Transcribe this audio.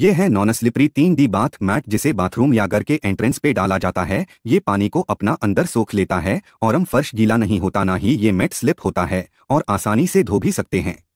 ये है non slippery तीन डी बाथ मैट जिसे बाथरूम या घर के एंट्रेंस पे डाला जाता है ये पानी को अपना अंदर सोख लेता है और हम फर्श गीला नहीं होता ना ही ये मैट स्लिप होता है और आसानी से धो भी सकते हैं